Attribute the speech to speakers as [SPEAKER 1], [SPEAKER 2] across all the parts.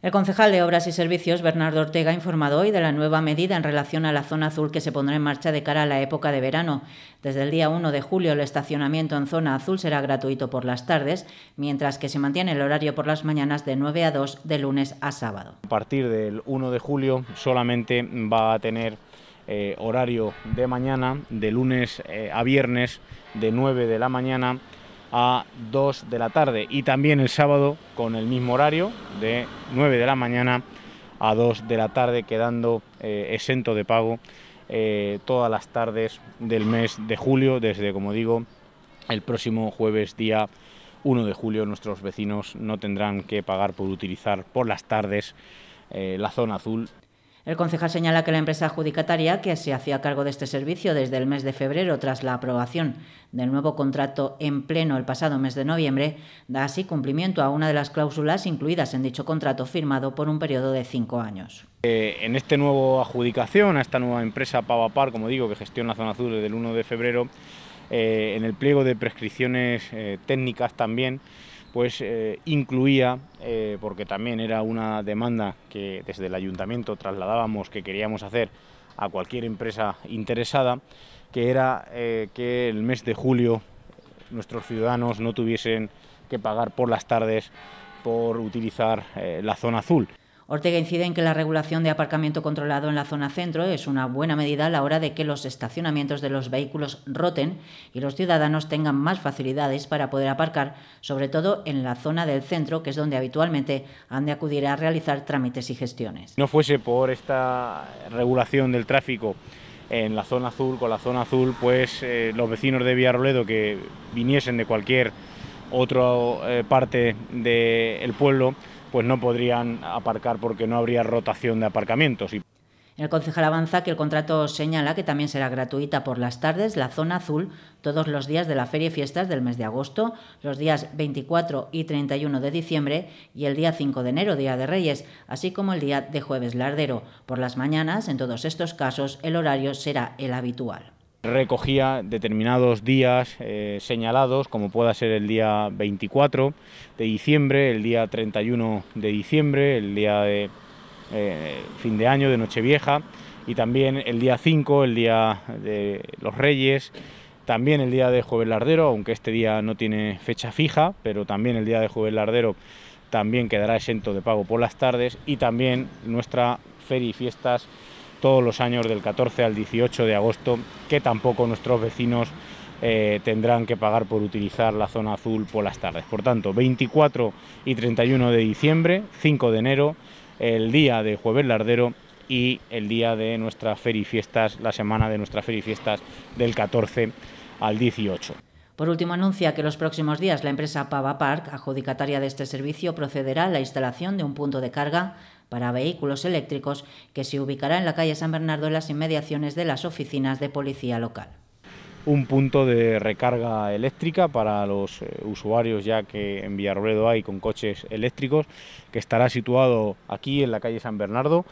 [SPEAKER 1] El concejal de Obras y Servicios, Bernardo Ortega, ha informado hoy de la nueva medida en relación a la zona azul que se pondrá en marcha de cara a la época de verano. Desde el día 1 de julio, el estacionamiento en zona azul será gratuito por las tardes, mientras que se mantiene el horario por las mañanas de 9 a 2 de lunes a sábado.
[SPEAKER 2] A partir del 1 de julio solamente va a tener eh, horario de mañana, de lunes eh, a viernes, de 9 de la mañana a 2 de la tarde y también el sábado con el mismo horario de 9 de la mañana a 2 de la tarde quedando eh, exento de pago eh, todas las tardes del mes de julio desde como digo el próximo jueves día 1 de julio nuestros vecinos no tendrán que pagar por utilizar por las tardes eh, la zona azul
[SPEAKER 1] el concejal señala que la empresa adjudicataria, que se hacía cargo de este servicio desde el mes de febrero tras la aprobación del nuevo contrato en pleno el pasado mes de noviembre, da así cumplimiento a una de las cláusulas incluidas en dicho contrato firmado por un periodo de cinco años.
[SPEAKER 2] Eh, en esta nueva adjudicación a esta nueva empresa Pavapar, como digo, que gestiona la zona azul desde el 1 de febrero, eh, en el pliego de prescripciones eh, técnicas también, pues incluía, eh, porque también era una demanda que desde el ayuntamiento trasladábamos que queríamos hacer a cualquier empresa interesada, que era eh, que el mes de julio nuestros ciudadanos no tuviesen que pagar por las tardes por utilizar la zona azul.
[SPEAKER 1] Ortega incide en que la regulación de aparcamiento controlado en la zona centro es una buena medida a la hora de que los estacionamientos de los vehículos roten y los ciudadanos tengan más facilidades para poder aparcar, sobre todo en la zona del centro, que es donde habitualmente han de acudir a realizar trámites y gestiones.
[SPEAKER 2] No fuese por esta regulación del tráfico en la zona azul, con la zona azul, pues eh, los vecinos de Villarroledo que viniesen de cualquier otra eh, parte del pueblo pues no podrían aparcar porque no habría rotación de aparcamientos.
[SPEAKER 1] El concejal avanza que el contrato señala que también será gratuita por las tardes la zona azul todos los días de la feria y fiestas del mes de agosto, los días 24 y 31 de diciembre y el día 5 de enero, Día de Reyes, así como el día de jueves lardero. Por las mañanas, en todos estos casos, el horario será el habitual.
[SPEAKER 2] Recogía determinados días eh, señalados, como pueda ser el día 24 de diciembre, el día 31 de diciembre, el día de eh, fin de año, de Nochevieja, y también el día 5, el día de los Reyes, también el día de Jueves Lardero, aunque este día no tiene fecha fija, pero también el día de Jueves Lardero también quedará exento de pago por las tardes y también nuestra feria y fiestas todos los años del 14 al 18 de agosto, que tampoco nuestros vecinos eh, tendrán que pagar por utilizar la zona azul por las tardes. Por tanto, 24 y 31 de diciembre, 5 de enero, el día de jueves lardero y el día de nuestras ferifiestas, la semana de nuestras ferifiestas del 14 al 18.
[SPEAKER 1] Por último, anuncia que los próximos días la empresa Pava Park, adjudicataria de este servicio, procederá a la instalación de un punto de carga para vehículos eléctricos que se ubicará en la calle San Bernardo en las inmediaciones de las oficinas de policía local
[SPEAKER 2] un punto de recarga eléctrica para los eh, usuarios ya que en Villarrobledo hay con coches eléctricos, que estará situado aquí en la calle San Bernardo,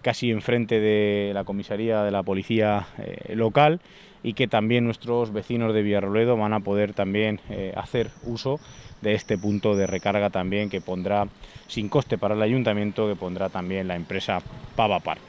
[SPEAKER 2] casi enfrente de la comisaría de la policía eh, local y que también nuestros vecinos de Villarroledo van a poder también eh, hacer uso de este punto de recarga también que pondrá sin coste para el ayuntamiento que pondrá también la empresa Pavapar.